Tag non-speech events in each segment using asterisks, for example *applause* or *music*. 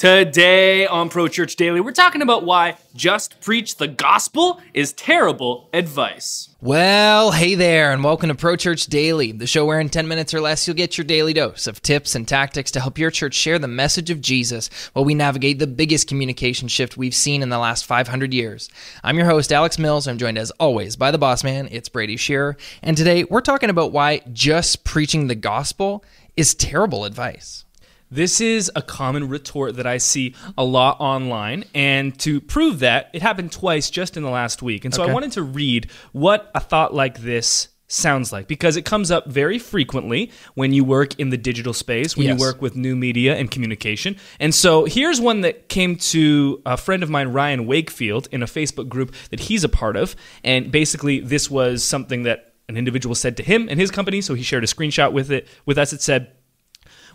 Today on Pro Church Daily, we're talking about why just preach the gospel is terrible advice. Well, hey there, and welcome to Pro Church Daily, the show where in 10 minutes or less you'll get your daily dose of tips and tactics to help your church share the message of Jesus while we navigate the biggest communication shift we've seen in the last 500 years. I'm your host, Alex Mills. I'm joined as always by the boss man, it's Brady Shearer. And today we're talking about why just preaching the gospel is terrible advice. This is a common retort that I see a lot online. And to prove that, it happened twice just in the last week. And so okay. I wanted to read what a thought like this sounds like because it comes up very frequently when you work in the digital space, when yes. you work with new media and communication. And so here's one that came to a friend of mine, Ryan Wakefield, in a Facebook group that he's a part of. And basically, this was something that an individual said to him and his company. So he shared a screenshot with it with us. It said,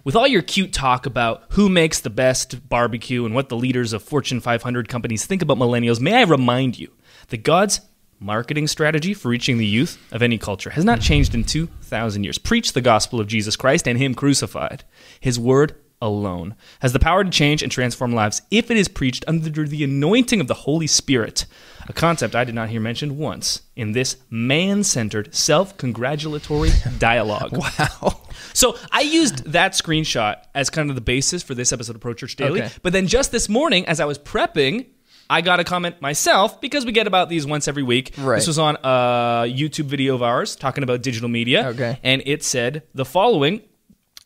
with all your cute talk about who makes the best barbecue and what the leaders of Fortune 500 companies think about millennials, may I remind you that God's marketing strategy for reaching the youth of any culture has not changed in 2,000 years. Preach the gospel of Jesus Christ and Him crucified. His word alone, has the power to change and transform lives if it is preached under the anointing of the Holy Spirit, a concept I did not hear mentioned once in this man centered, self congratulatory *laughs* dialogue. wow. So I used that screenshot as kind of the basis for this episode of Pro Church Daily. Okay. But then just this morning, as I was prepping, I got a comment myself because we get about these once every week. Right. This was on a YouTube video of ours talking about digital media. Okay. And it said the following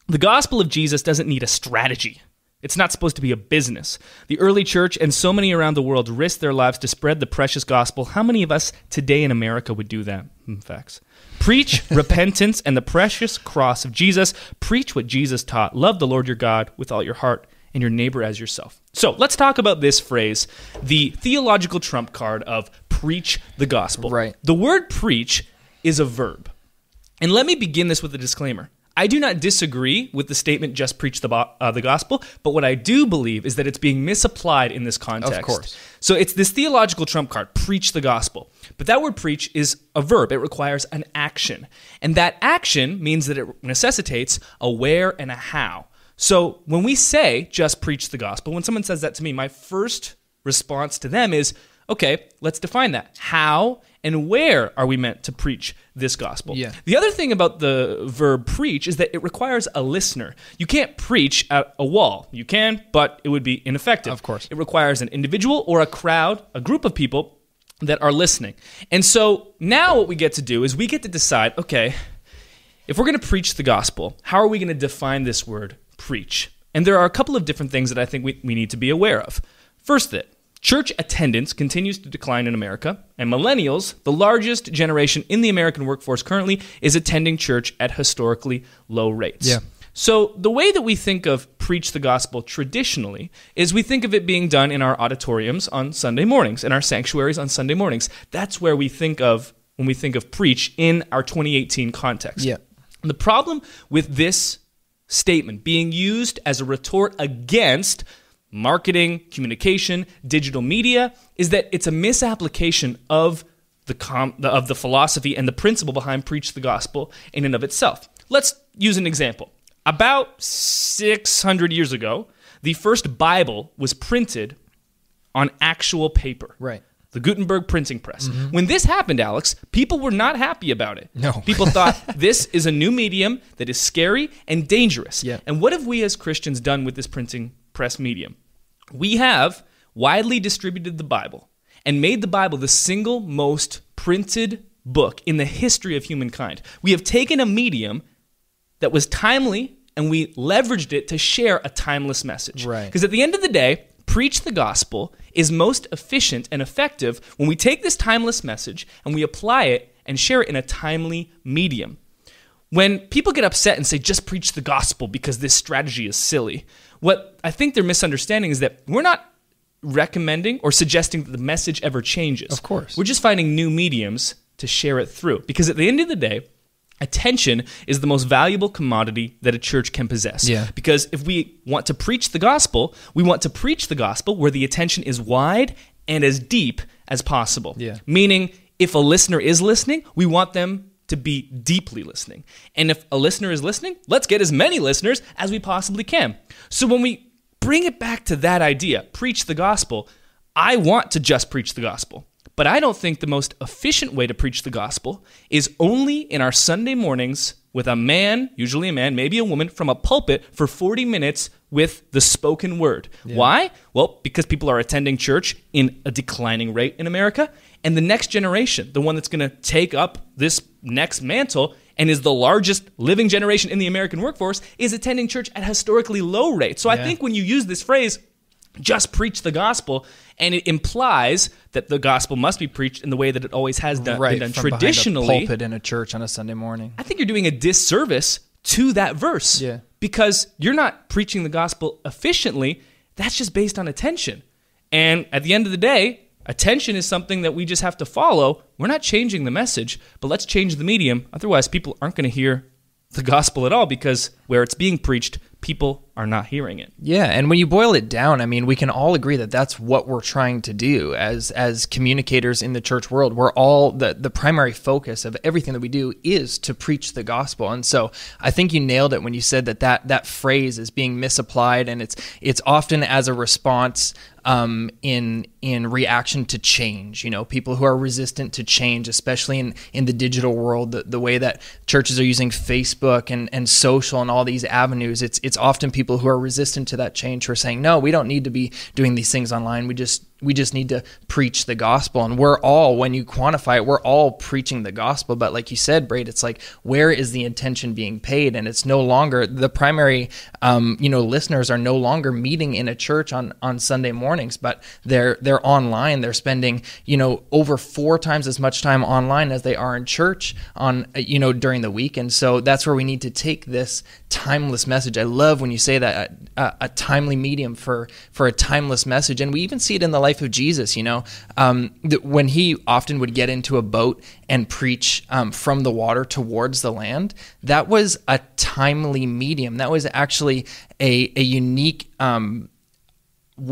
the gospel of Jesus doesn't need a strategy. It's not supposed to be a business. The early church and so many around the world risked their lives to spread the precious gospel. How many of us today in America would do that? Hmm, facts. Preach *laughs* repentance and the precious cross of Jesus. Preach what Jesus taught. Love the Lord your God with all your heart and your neighbor as yourself. So let's talk about this phrase, the theological trump card of preach the gospel. Right. The word preach is a verb. And let me begin this with a disclaimer. I do not disagree with the statement just preach the, bo- uh, the gospel, but what I do believe is that it's being misapplied in this context. Of course. So it's this theological trump card, preach the gospel. But that word preach is a verb, it requires an action. And that action means that it necessitates a where and a how. So when we say just preach the gospel, when someone says that to me, my first response to them is, okay, let's define that. How and where are we meant to preach this gospel? Yeah. The other thing about the verb preach is that it requires a listener. You can't preach at a wall. You can, but it would be ineffective. Of course. It requires an individual or a crowd, a group of people that are listening. And so now what we get to do is we get to decide okay, if we're going to preach the gospel, how are we going to define this word preach? And there are a couple of different things that I think we, we need to be aware of. First, that Church attendance continues to decline in America, and millennials, the largest generation in the American workforce currently, is attending church at historically low rates. Yeah. So, the way that we think of preach the gospel traditionally is we think of it being done in our auditoriums on Sunday mornings, in our sanctuaries on Sunday mornings. That's where we think of when we think of preach in our 2018 context. Yeah. And the problem with this statement being used as a retort against marketing, communication, digital media is that it's a misapplication of the, com- of the philosophy and the principle behind preach the gospel in and of itself. Let's use an example. About 600 years ago, the first Bible was printed on actual paper. Right. The Gutenberg printing press. Mm-hmm. When this happened, Alex, people were not happy about it. No. people *laughs* thought this is a new medium that is scary and dangerous. Yeah. And what have we as Christians done with this printing press medium. We have widely distributed the Bible and made the Bible the single most printed book in the history of humankind. We have taken a medium that was timely and we leveraged it to share a timeless message. Right. Because at the end of the day, preach the gospel is most efficient and effective when we take this timeless message and we apply it and share it in a timely medium. When people get upset and say, just preach the gospel because this strategy is silly, what I think they're misunderstanding is that we're not recommending or suggesting that the message ever changes. Of course. We're just finding new mediums to share it through. Because at the end of the day, attention is the most valuable commodity that a church can possess. Yeah. Because if we want to preach the gospel, we want to preach the gospel where the attention is wide and as deep as possible. Yeah. Meaning, if a listener is listening, we want them to be deeply listening. And if a listener is listening, let's get as many listeners as we possibly can. So when we bring it back to that idea, preach the gospel, I want to just preach the gospel. But I don't think the most efficient way to preach the gospel is only in our Sunday mornings with a man, usually a man, maybe a woman, from a pulpit for 40 minutes with the spoken word. Yeah. Why? Well, because people are attending church in a declining rate in America, and the next generation, the one that's going to take up this next mantle and is the largest living generation in the American workforce, is attending church at historically low rates. So yeah. I think when you use this phrase, just preach the gospel, and it implies that the gospel must be preached in the way that it always has done, right, been done from traditionally. A pulpit in a church on a Sunday morning. I think you're doing a disservice to that verse. Yeah. Because you're not preaching the gospel efficiently. That's just based on attention. And at the end of the day, Attention is something that we just have to follow. We're not changing the message, but let's change the medium. Otherwise, people aren't going to hear the gospel at all because where it's being preached, people are not hearing it. Yeah, and when you boil it down, I mean, we can all agree that that's what we're trying to do as as communicators in the church world. We're all the the primary focus of everything that we do is to preach the gospel. And so, I think you nailed it when you said that that that phrase is being misapplied and it's it's often as a response um, in in reaction to change. You know, people who are resistant to change, especially in in the digital world, the, the way that churches are using Facebook and and social and all these avenues, it's it's often people people who are resistant to that change who are saying, no, we don't need to be doing these things online. We just we just need to preach the gospel and we're all when you quantify it we're all preaching the gospel but like you said braid it's like where is the intention being paid and it's no longer the primary um, you know listeners are no longer meeting in a church on on sunday mornings but they're they're online they're spending you know over four times as much time online as they are in church on you know during the week and so that's where we need to take this timeless message i love when you say that uh, a, a timely medium for for a timeless message and we even see it in the life of Jesus. You know, um, that when he often would get into a boat and preach um, from the water towards the land, that was a timely medium. That was actually a a unique. Um,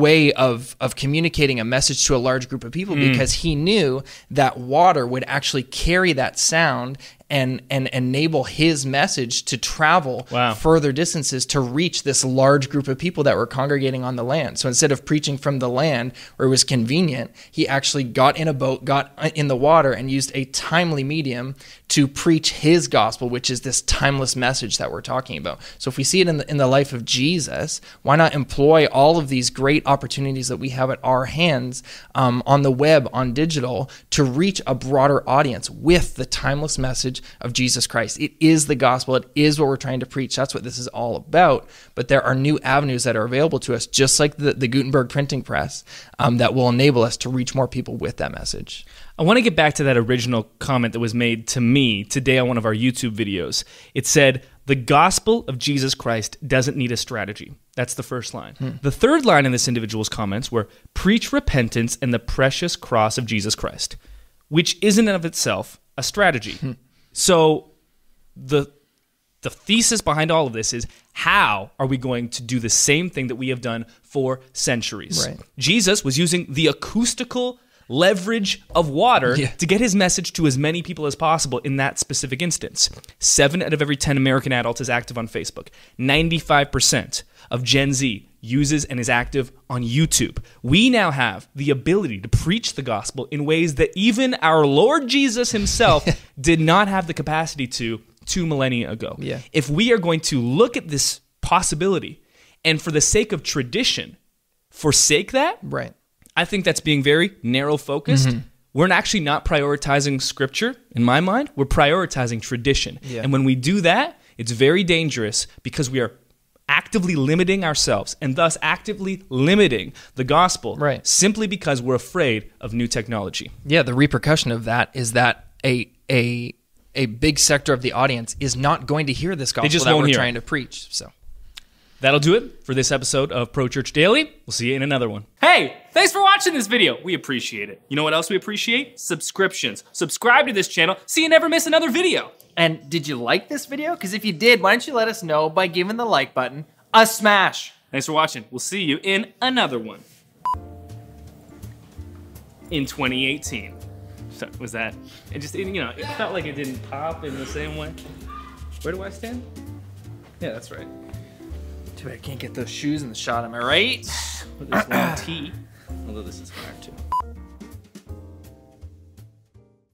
way of of communicating a message to a large group of people mm. because he knew that water would actually carry that sound and and enable his message to travel wow. further distances to reach this large group of people that were congregating on the land. So instead of preaching from the land where it was convenient, he actually got in a boat, got in the water, and used a timely medium to preach his gospel, which is this timeless message that we're talking about. So if we see it in the in the life of Jesus, why not employ all of these great opportunities that we have at our hands um, on the web, on digital, to reach a broader audience with the timeless message message of Jesus Christ. It is the gospel, it is what we're trying to preach. That's what this is all about. But there are new avenues that are available to us, just like the, the Gutenberg printing press, um, that will enable us to reach more people with that message. I want to get back to that original comment that was made to me today on one of our YouTube videos. It said, The gospel of Jesus Christ doesn't need a strategy. That's the first line. Hmm. The third line in this individual's comments were, Preach repentance and the precious cross of Jesus Christ, which isn't of itself a strategy. Hmm. So the the thesis behind all of this is how are we going to do the same thing that we have done for centuries? Right. Jesus was using the acoustical leverage of water yeah. to get his message to as many people as possible in that specific instance. Seven out of every 10 American adults is active on Facebook. 95% of Gen Z uses and is active on YouTube. We now have the ability to preach the gospel in ways that even our Lord Jesus himself *laughs* did not have the capacity to two millennia ago. Yeah. If we are going to look at this possibility and for the sake of tradition, forsake that, right. I think that's being very narrow focused. Mm-hmm. We're actually not prioritizing scripture, in my mind. We're prioritizing tradition. Yeah. And when we do that, it's very dangerous because we are actively limiting ourselves and thus actively limiting the gospel right. simply because we're afraid of new technology. Yeah, the repercussion of that is that a a a big sector of the audience is not going to hear this gospel that we're trying it. to preach. So That'll do it for this episode of Pro Church Daily. We'll see you in another one. Hey, thanks for watching this video. We appreciate it. You know what else we appreciate? Subscriptions. Subscribe to this channel so you never miss another video. And did you like this video? Because if you did, why don't you let us know by giving the like button a smash. Thanks for watching. We'll see you in another one. In 2018. So, was that, it just, it, you know, it felt like it didn't pop in the same way. Where do I stand? Yeah, that's right. Too bad I can't get those shoes in the shot, am I right? *clears throat* Although this is hard too.